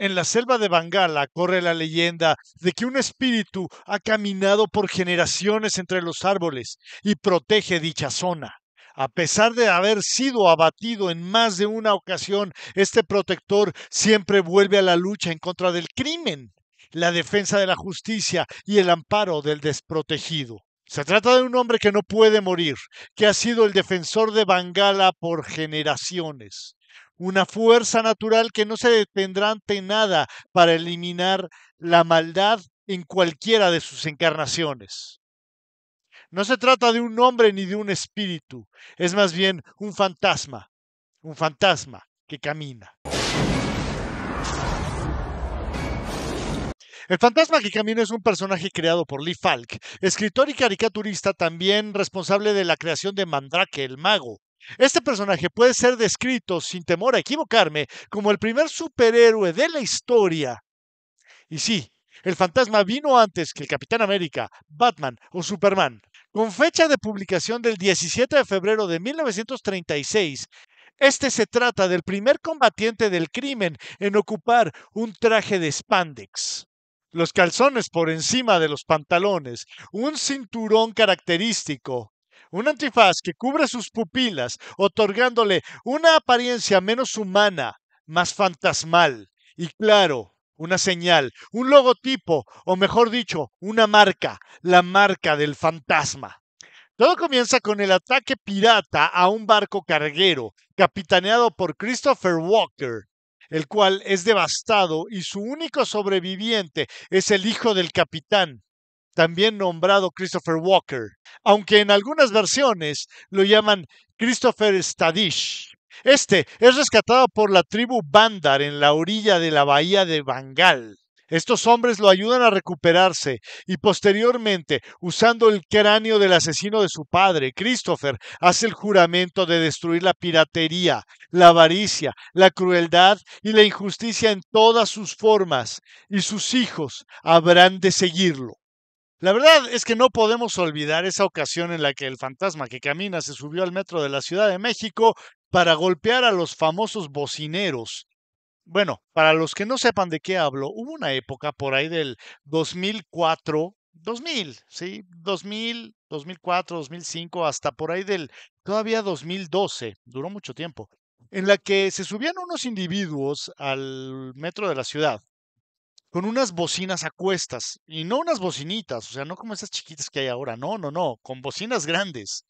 En la selva de Bangala corre la leyenda de que un espíritu ha caminado por generaciones entre los árboles y protege dicha zona. A pesar de haber sido abatido en más de una ocasión, este protector siempre vuelve a la lucha en contra del crimen, la defensa de la justicia y el amparo del desprotegido. Se trata de un hombre que no puede morir, que ha sido el defensor de Bangala por generaciones una fuerza natural que no se detendrá ante nada para eliminar la maldad en cualquiera de sus encarnaciones. No se trata de un hombre ni de un espíritu, es más bien un fantasma, un fantasma que camina. El fantasma que camina es un personaje creado por Lee Falk, escritor y caricaturista también responsable de la creación de Mandrake el mago, este personaje puede ser descrito, sin temor a equivocarme, como el primer superhéroe de la historia. Y sí, el fantasma vino antes que el Capitán América, Batman o Superman. Con fecha de publicación del 17 de febrero de 1936, este se trata del primer combatiente del crimen en ocupar un traje de spandex. Los calzones por encima de los pantalones, un cinturón característico, un antifaz que cubre sus pupilas, otorgándole una apariencia menos humana, más fantasmal. Y claro, una señal, un logotipo, o mejor dicho, una marca, la marca del fantasma. Todo comienza con el ataque pirata a un barco carguero, capitaneado por Christopher Walker, el cual es devastado y su único sobreviviente es el hijo del capitán, también nombrado Christopher Walker, aunque en algunas versiones lo llaman Christopher Stadish. Este es rescatado por la tribu Bandar en la orilla de la bahía de Bengal. Estos hombres lo ayudan a recuperarse y posteriormente, usando el cráneo del asesino de su padre, Christopher hace el juramento de destruir la piratería, la avaricia, la crueldad y la injusticia en todas sus formas, y sus hijos habrán de seguirlo. La verdad es que no podemos olvidar esa ocasión en la que el fantasma que camina se subió al metro de la Ciudad de México para golpear a los famosos bocineros. Bueno, para los que no sepan de qué hablo, hubo una época por ahí del 2004, 2000, ¿sí? 2000, 2004, 2005, hasta por ahí del todavía 2012, duró mucho tiempo, en la que se subían unos individuos al metro de la ciudad con unas bocinas a cuestas, y no unas bocinitas, o sea, no como esas chiquitas que hay ahora, no, no, no, con bocinas grandes.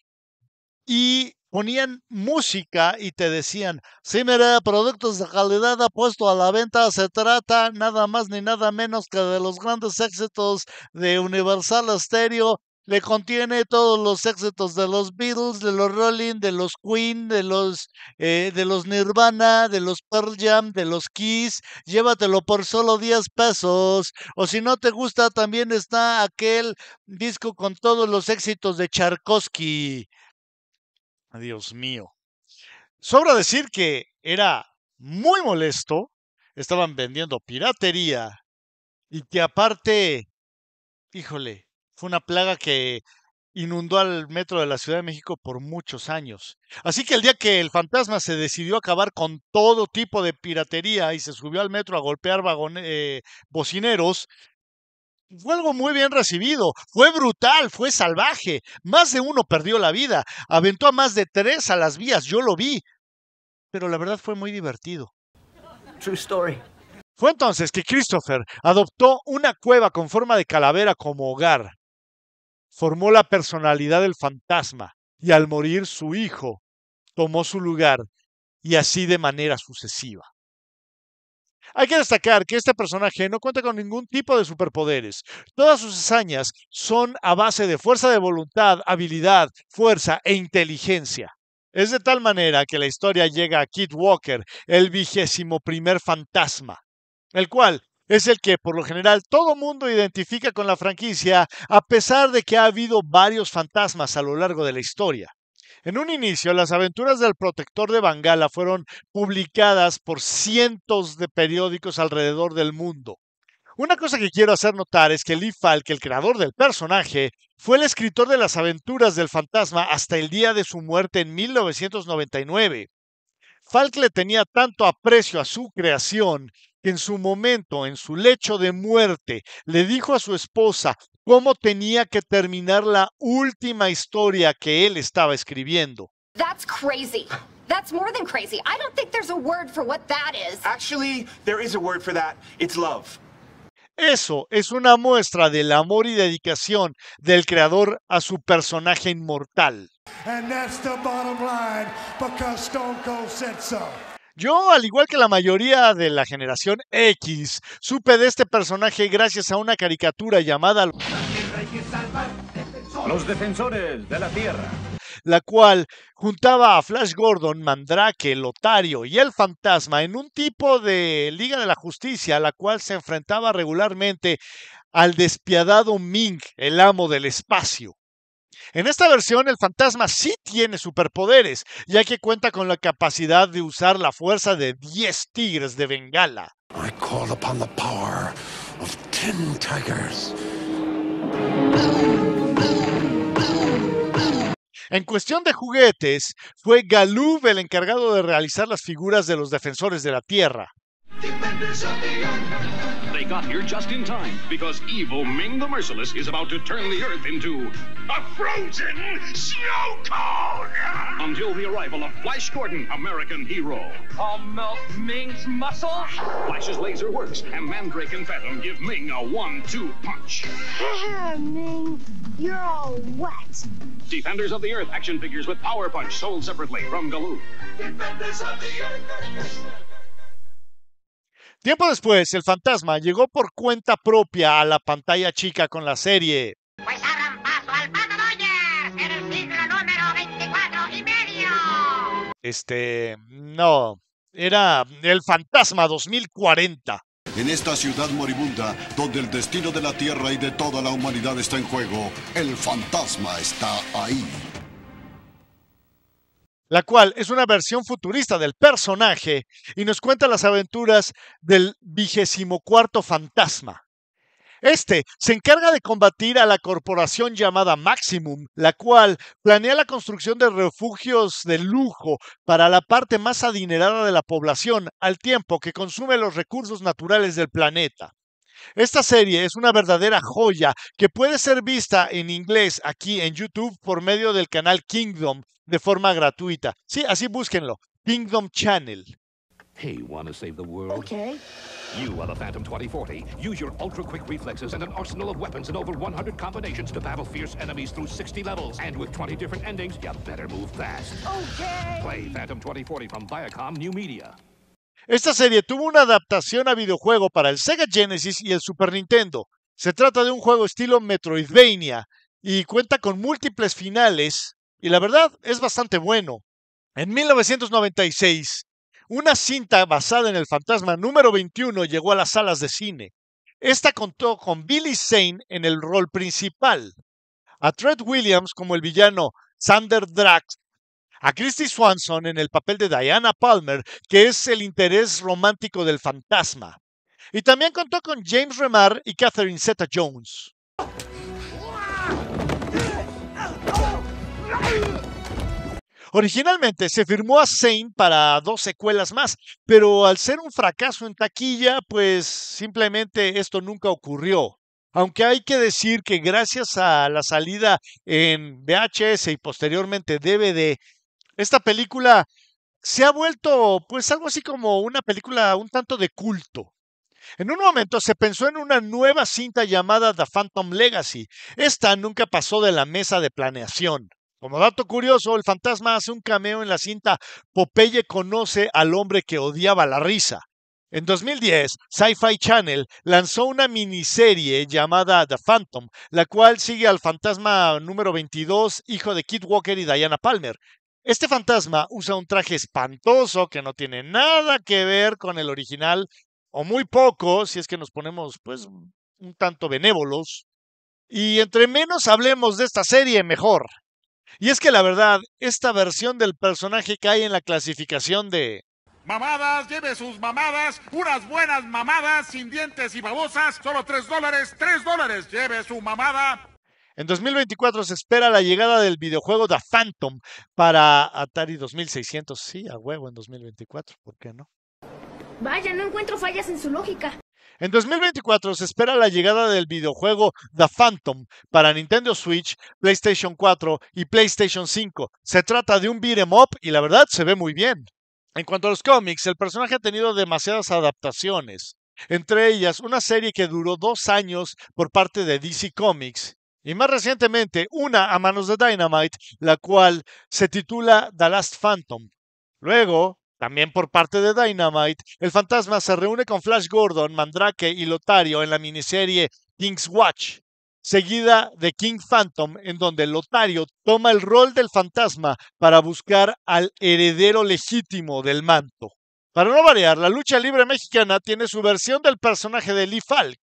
Y ponían música y te decían, sí, mira, productos de calidad ha puesto a la venta, se trata nada más ni nada menos que de los grandes éxitos de Universal Stereo le contiene todos los éxitos de los Beatles, de los Rolling, de los Queen, de los, eh, de los Nirvana, de los Pearl Jam, de los Kiss. Llévatelo por solo 10 pesos. O si no te gusta, también está aquel disco con todos los éxitos de Tchaikovsky. Dios mío. Sobra decir que era muy molesto, estaban vendiendo piratería y que aparte, híjole, fue una plaga que inundó al metro de la Ciudad de México por muchos años. Así que el día que el fantasma se decidió acabar con todo tipo de piratería y se subió al metro a golpear eh, bocineros, fue algo muy bien recibido, fue brutal, fue salvaje, más de uno perdió la vida, aventó a más de tres a las vías, yo lo vi, pero la verdad fue muy divertido. True story. Fue entonces que Christopher adoptó una cueva con forma de calavera como hogar formó la personalidad del fantasma y al morir su hijo tomó su lugar y así de manera sucesiva. Hay que destacar que este personaje no cuenta con ningún tipo de superpoderes. Todas sus hazañas son a base de fuerza de voluntad, habilidad, fuerza e inteligencia. Es de tal manera que la historia llega a Kid Walker, el vigésimo primer fantasma, el cual es el que por lo general todo mundo identifica con la franquicia, a pesar de que ha habido varios fantasmas a lo largo de la historia. En un inicio, las aventuras del protector de Bangala fueron publicadas por cientos de periódicos alrededor del mundo. Una cosa que quiero hacer notar es que Lee Falk, el creador del personaje, fue el escritor de las aventuras del fantasma hasta el día de su muerte en 1999. Falk le tenía tanto aprecio a su creación que en su momento, en su lecho de muerte, le dijo a su esposa cómo tenía que terminar la última historia que él estaba escribiendo. That's crazy. That's more than crazy. I don't think there's a word for what that is. Actually, there is a word for that. It's love. Eso es una muestra del amor y dedicación del creador a su personaje inmortal. And that's the bottom line because Stone Cold said so. Yo, al igual que la mayoría de la generación X, supe de este personaje gracias a una caricatura llamada Los Defensores de la Tierra, la cual juntaba a Flash Gordon, Mandrake, Lotario y el Fantasma en un tipo de Liga de la Justicia, a la cual se enfrentaba regularmente al despiadado Ming, el amo del espacio. En esta versión, el fantasma sí tiene superpoderes, ya que cuenta con la capacidad de usar la fuerza de 10 tigres de Bengala. En cuestión de juguetes, fue Galub el encargado de realizar las figuras de los defensores de la Tierra. Defenders of the Earth. They got here just in time because evil Ming the Merciless is about to turn the Earth into a frozen snow cone. Until the arrival of Flash Gordon, American hero. I'll melt Ming's muscles. Flash's laser works, and Mandrake and Phantom give Ming a one-two punch. Ming, you're all wet. Defenders of the Earth action figures with Power Punch sold separately from Galoo. Defenders of the Earth. Tiempo después, el fantasma llegó por cuenta propia a la pantalla chica con la serie. Pues abran paso al Pato en el siglo número 24 y medio. Este, no, era el fantasma 2040. En esta ciudad moribunda, donde el destino de la Tierra y de toda la humanidad está en juego, el fantasma está ahí la cual es una versión futurista del personaje y nos cuenta las aventuras del vigésimo cuarto fantasma. Este se encarga de combatir a la corporación llamada Maximum, la cual planea la construcción de refugios de lujo para la parte más adinerada de la población, al tiempo que consume los recursos naturales del planeta. Esta serie es una verdadera joya que puede ser vista en inglés aquí en YouTube por medio del canal Kingdom de forma gratuita. Sí, así búsquenlo. Kingdom Channel. Hey, wanna save the world? Okay. You are the Phantom 2040. Use your ultra-quick reflexes and an arsenal of weapons and over 100 combinations to battle fierce enemies through 60 levels. And with 20 different endings, you better move fast. Okay. Play Phantom 2040 from Viacom New Media. Esta serie tuvo una adaptación a videojuego para el Sega Genesis y el Super Nintendo. Se trata de un juego estilo Metroidvania y cuenta con múltiples finales y la verdad es bastante bueno. En 1996, una cinta basada en el fantasma número 21 llegó a las salas de cine. Esta contó con Billy Zane en el rol principal, a Tread Williams como el villano Sander Drax a Christy Swanson en el papel de Diana Palmer, que es el interés romántico del fantasma. Y también contó con James Remar y Catherine Zeta Jones. Originalmente se firmó a Zane para dos secuelas más, pero al ser un fracaso en taquilla, pues simplemente esto nunca ocurrió. Aunque hay que decir que gracias a la salida en VHS y posteriormente DVD esta película se ha vuelto pues algo así como una película un tanto de culto. En un momento se pensó en una nueva cinta llamada The Phantom Legacy. Esta nunca pasó de la mesa de planeación. Como dato curioso, el fantasma hace un cameo en la cinta Popeye conoce al hombre que odiaba la risa. En 2010, Sci-Fi Channel lanzó una miniserie llamada The Phantom, la cual sigue al fantasma número 22, hijo de Kid Walker y Diana Palmer, este fantasma usa un traje espantoso que no tiene nada que ver con el original, o muy poco, si es que nos ponemos, pues, un tanto benévolos. Y entre menos hablemos de esta serie, mejor. Y es que la verdad, esta versión del personaje cae en la clasificación de... Mamadas, lleve sus mamadas, puras buenas mamadas, sin dientes y babosas, solo tres dólares, tres dólares, lleve su mamada. En 2024 se espera la llegada del videojuego The Phantom para Atari 2600. Sí, a huevo en 2024, ¿por qué no? Vaya, no encuentro fallas en su lógica. En 2024 se espera la llegada del videojuego The Phantom para Nintendo Switch, PlayStation 4 y PlayStation 5. Se trata de un beat'em up y la verdad se ve muy bien. En cuanto a los cómics, el personaje ha tenido demasiadas adaptaciones, entre ellas una serie que duró dos años por parte de DC Comics y más recientemente, una a manos de Dynamite, la cual se titula The Last Phantom. Luego, también por parte de Dynamite, el fantasma se reúne con Flash Gordon, Mandrake y Lotario en la miniserie King's Watch, seguida de King Phantom, en donde Lotario toma el rol del fantasma para buscar al heredero legítimo del manto. Para no variar, la lucha libre mexicana tiene su versión del personaje de Lee Falk,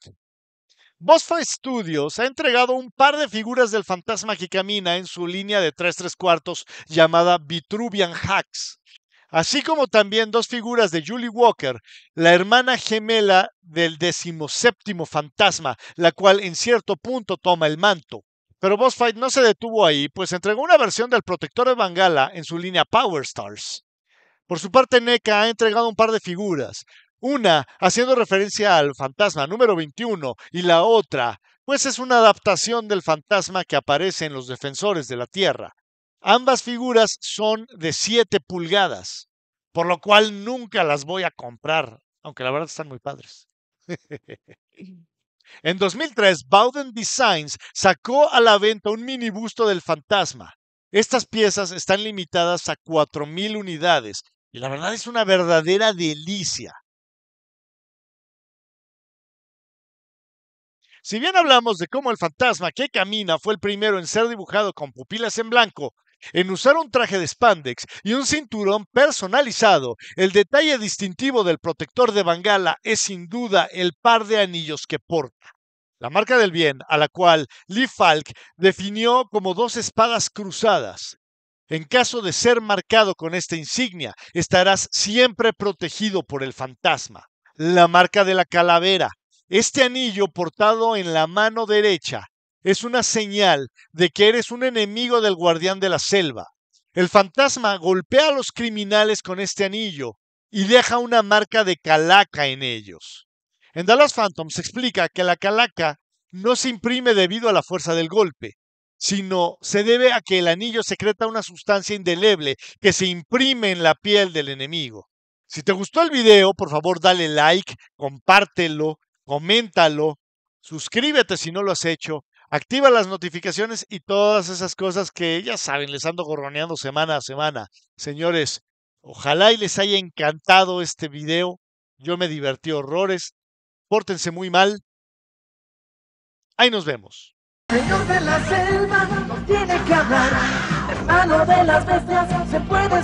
Bosfa Studios ha entregado un par de figuras del fantasma que camina en su línea de 3 3 cuartos llamada Vitruvian Hacks, así como también dos figuras de Julie Walker, la hermana gemela del decimoséptimo fantasma, la cual en cierto punto toma el manto. Pero Boss no se detuvo ahí, pues entregó una versión del protector de Bangala en su línea Power Stars. Por su parte, NECA ha entregado un par de figuras, una haciendo referencia al fantasma número 21 y la otra, pues es una adaptación del fantasma que aparece en los defensores de la Tierra. Ambas figuras son de 7 pulgadas, por lo cual nunca las voy a comprar, aunque la verdad están muy padres. en 2003, Bowden Designs sacó a la venta un mini busto del fantasma. Estas piezas están limitadas a 4.000 unidades y la verdad es una verdadera delicia. Si bien hablamos de cómo el fantasma que camina fue el primero en ser dibujado con pupilas en blanco, en usar un traje de spandex y un cinturón personalizado, el detalle distintivo del protector de Bangala es sin duda el par de anillos que porta. La marca del bien, a la cual Lee Falk definió como dos espadas cruzadas. En caso de ser marcado con esta insignia, estarás siempre protegido por el fantasma. La marca de la calavera, este anillo portado en la mano derecha es una señal de que eres un enemigo del guardián de la selva. El fantasma golpea a los criminales con este anillo y deja una marca de calaca en ellos. En Dallas Phantom se explica que la calaca no se imprime debido a la fuerza del golpe, sino se debe a que el anillo secreta una sustancia indeleble que se imprime en la piel del enemigo. Si te gustó el video, por favor dale like, compártelo coméntalo, suscríbete si no lo has hecho, activa las notificaciones y todas esas cosas que ya saben, les ando gorroneando semana a semana. Señores, ojalá y les haya encantado este video. Yo me divertí horrores. Pórtense muy mal. Ahí nos vemos. de las bestias se puede